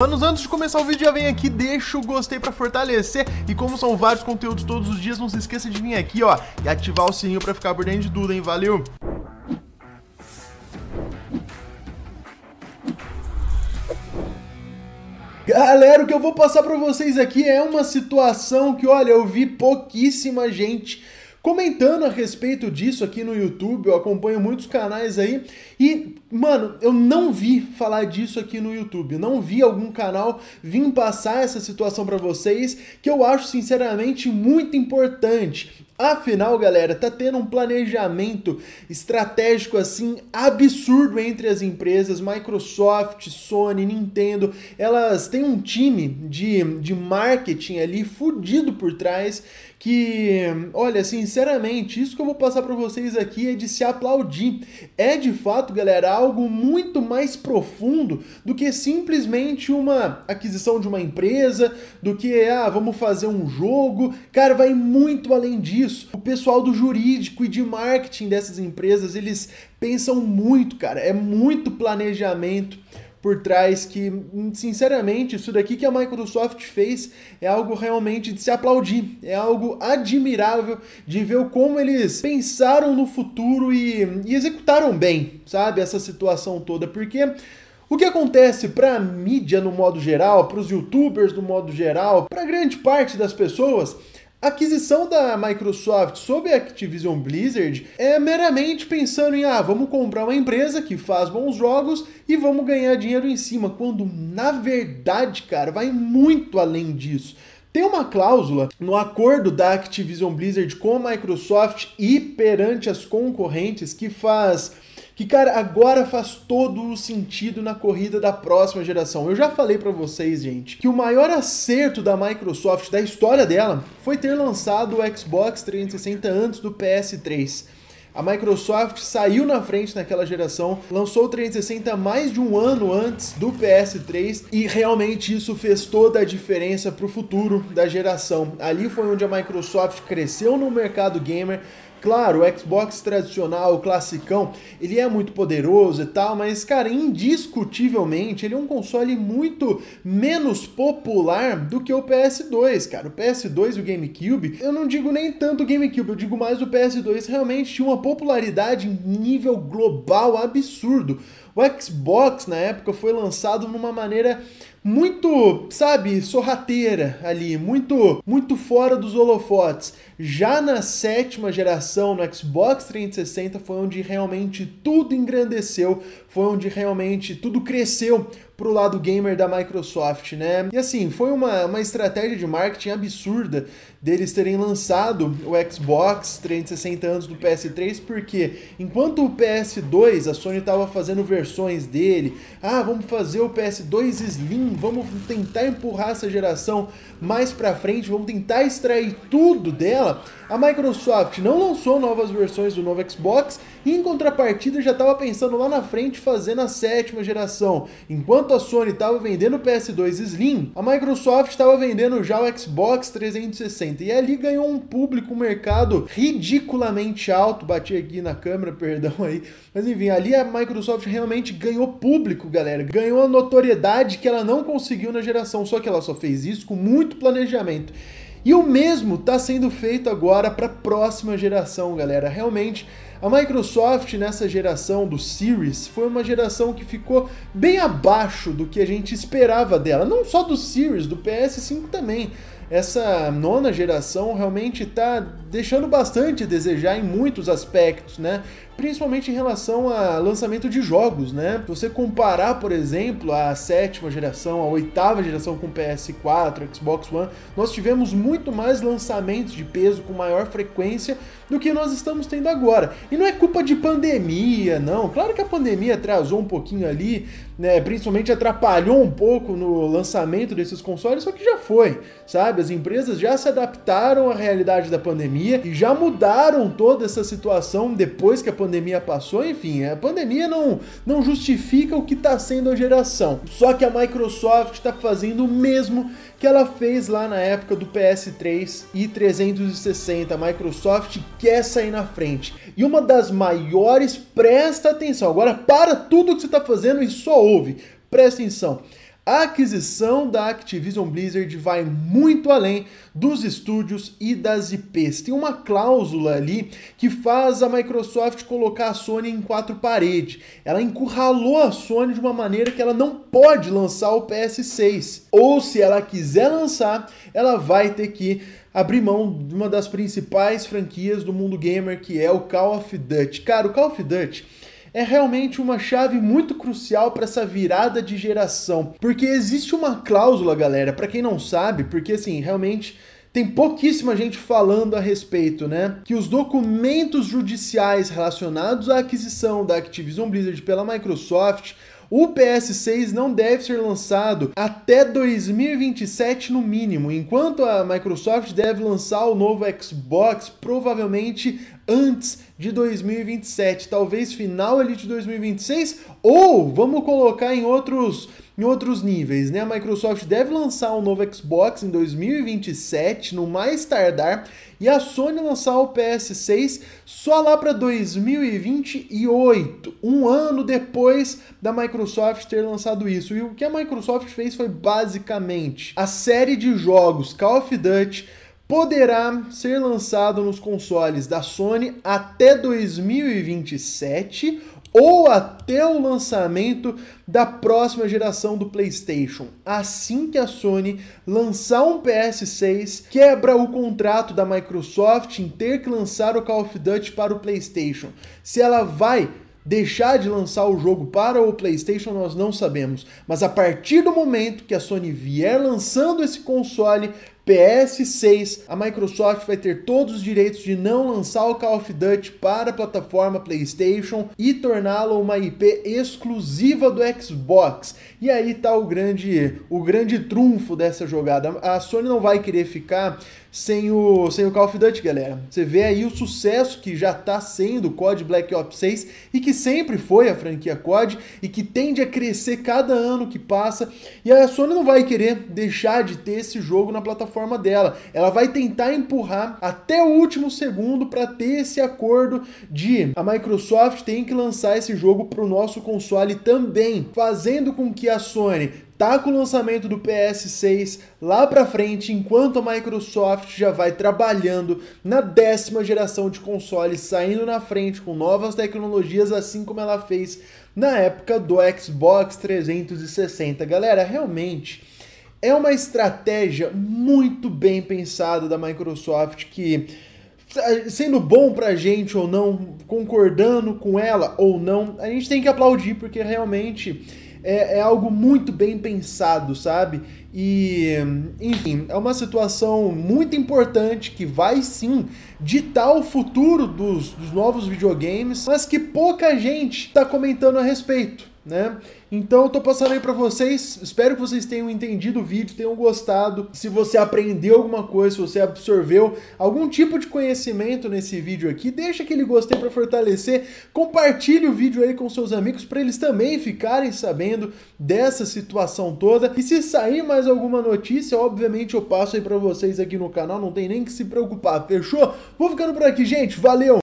Manos, antes de começar o vídeo, já vem aqui, deixa o gostei pra fortalecer E como são vários conteúdos todos os dias, não se esqueça de vir aqui, ó E ativar o sininho pra ficar por dentro de tudo, hein? Valeu! Galera, o que eu vou passar pra vocês aqui é uma situação que, olha, eu vi pouquíssima gente comentando a respeito disso aqui no YouTube. Eu acompanho muitos canais aí e, mano, eu não vi falar disso aqui no YouTube. Não vi algum canal vir passar essa situação para vocês que eu acho sinceramente muito importante. Afinal, galera, tá tendo um planejamento estratégico assim absurdo entre as empresas, Microsoft, Sony, Nintendo. Elas têm um time de, de marketing ali fudido por trás que, olha, sinceramente, isso que eu vou passar para vocês aqui é de se aplaudir. É de fato, galera, algo muito mais profundo do que simplesmente uma aquisição de uma empresa, do que ah, vamos fazer um jogo. Cara, vai muito além disso isso, o pessoal do jurídico e de marketing dessas empresas, eles pensam muito, cara. É muito planejamento por trás que, sinceramente, isso daqui que a Microsoft fez é algo realmente de se aplaudir, é algo admirável de ver como eles pensaram no futuro e, e executaram bem, sabe, essa situação toda, porque o que acontece para a mídia no modo geral, para os youtubers no modo geral, para grande parte das pessoas, a aquisição da Microsoft sob a Activision Blizzard é meramente pensando em ah, vamos comprar uma empresa que faz bons jogos e vamos ganhar dinheiro em cima, quando na verdade, cara, vai muito além disso. Tem uma cláusula no acordo da Activision Blizzard com a Microsoft e perante as concorrentes que faz que cara, agora faz todo o sentido na corrida da próxima geração. Eu já falei para vocês, gente, que o maior acerto da Microsoft da história dela foi ter lançado o Xbox 360 antes do PS3. A Microsoft saiu na frente naquela geração, lançou o 360 mais de um ano antes do PS3 e realmente isso fez toda a diferença para o futuro da geração. Ali foi onde a Microsoft cresceu no mercado gamer Claro, o Xbox tradicional, o classicão, ele é muito poderoso e tal, mas, cara, indiscutivelmente, ele é um console muito menos popular do que o PS2, cara. O PS2 e o GameCube, eu não digo nem tanto o GameCube, eu digo mais o PS2 realmente tinha uma popularidade em nível global absurdo. O Xbox, na época, foi lançado numa maneira muito, sabe, sorrateira ali, muito, muito fora dos holofotes. Já na sétima geração, no Xbox 360, foi onde realmente tudo engrandeceu, foi onde realmente tudo cresceu pro lado gamer da Microsoft, né? E assim, foi uma, uma estratégia de marketing absurda deles terem lançado o Xbox 360 anos do PS3, porque enquanto o PS2, a Sony estava fazendo versões dele, ah, vamos fazer o PS2 Slim vamos tentar empurrar essa geração mais para frente, vamos tentar extrair tudo dela, a Microsoft não lançou novas versões do novo Xbox em contrapartida, já estava pensando lá na frente fazer na sétima geração. Enquanto a Sony estava vendendo o PS2 Slim, a Microsoft estava vendendo já o Xbox 360 e ali ganhou um público, um mercado ridiculamente alto. Bati aqui na câmera, perdão aí. Mas enfim, ali a Microsoft realmente ganhou público, galera. Ganhou a notoriedade que ela não conseguiu na geração, só que ela só fez isso com muito planejamento. E o mesmo está sendo feito agora para a próxima geração, galera. Realmente a Microsoft nessa geração do Series foi uma geração que ficou bem abaixo do que a gente esperava dela, não só do Series, do PS5 também. Essa nona geração realmente está deixando bastante a desejar em muitos aspectos, né? Principalmente em relação a lançamento de jogos, né? Se você comparar, por exemplo, a sétima geração, a oitava geração com PS4, Xbox One, nós tivemos muito mais lançamentos de peso com maior frequência do que nós estamos tendo agora. E não é culpa de pandemia, não. Claro que a pandemia atrasou um pouquinho ali, né, principalmente atrapalhou um pouco no lançamento desses consoles, só que já foi, sabe? As empresas já se adaptaram à realidade da pandemia e já mudaram toda essa situação depois que a pandemia passou. Enfim, a pandemia não, não justifica o que está sendo a geração. Só que a Microsoft está fazendo o mesmo que ela fez lá na época do PS3 e 360. A Microsoft quer sair na frente. E uma uma das maiores, presta atenção. Agora para tudo que você está fazendo e só ouve. Presta atenção. A aquisição da Activision Blizzard vai muito além dos estúdios e das IPs. Tem uma cláusula ali que faz a Microsoft colocar a Sony em quatro paredes. Ela encurralou a Sony de uma maneira que ela não pode lançar o PS6. Ou se ela quiser lançar, ela vai ter que abrir mão de uma das principais franquias do mundo gamer, que é o Call of Duty. Cara, o Call of Duty é realmente uma chave muito crucial para essa virada de geração, porque existe uma cláusula, galera, para quem não sabe, porque assim, realmente tem pouquíssima gente falando a respeito, né? Que os documentos judiciais relacionados à aquisição da Activision Blizzard pela Microsoft o PS6 não deve ser lançado até 2027 no mínimo, enquanto a Microsoft deve lançar o novo Xbox provavelmente antes de 2027, talvez final ali de 2026, ou vamos colocar em outros em outros níveis, né? A Microsoft deve lançar um novo Xbox em 2027, no mais tardar, e a Sony lançar o PS6 só lá para 2028, um ano depois da Microsoft ter lançado isso. E o que a Microsoft fez foi basicamente a série de jogos Call of Duty poderá ser lançado nos consoles da Sony até 2027 ou até o lançamento da próxima geração do PlayStation. Assim que a Sony lançar um PS6, quebra o contrato da Microsoft em ter que lançar o Call of Duty para o PlayStation. Se ela vai deixar de lançar o jogo para o PlayStation, nós não sabemos, mas a partir do momento que a Sony vier lançando esse console, PS6, a Microsoft vai ter todos os direitos de não lançar o Call of Duty para a plataforma PlayStation e torná-lo uma IP exclusiva do Xbox. E aí tá o grande, o grande trunfo dessa jogada. A Sony não vai querer ficar sem o, sem o Call of Duty, galera. Você vê aí o sucesso que já está sendo o COD Black Ops 6 e que sempre foi a franquia COD e que tende a crescer cada ano que passa. E a Sony não vai querer deixar de ter esse jogo na plataforma dela. Ela vai tentar empurrar até o último segundo para ter esse acordo de a Microsoft tem que lançar esse jogo para o nosso console também, fazendo com que a Sony tá com o lançamento do PS6 lá para frente, enquanto a Microsoft já vai trabalhando na décima geração de consoles, saindo na frente com novas tecnologias, assim como ela fez na época do Xbox 360. Galera, realmente é uma estratégia muito bem pensada da Microsoft que, sendo bom pra gente ou não, concordando com ela ou não, a gente tem que aplaudir porque realmente é, é algo muito bem pensado, sabe? E, enfim, é uma situação muito importante que vai sim ditar o futuro dos, dos novos videogames, mas que pouca gente está comentando a respeito né? Então eu tô passando aí para vocês, espero que vocês tenham entendido o vídeo, tenham gostado. Se você aprendeu alguma coisa, se você absorveu algum tipo de conhecimento nesse vídeo aqui, deixa aquele gostei para fortalecer, compartilhe o vídeo aí com seus amigos para eles também ficarem sabendo dessa situação toda. E se sair mais alguma notícia, obviamente eu passo aí para vocês aqui no canal, não tem nem que se preocupar, fechou? Vou ficando por aqui, gente. Valeu.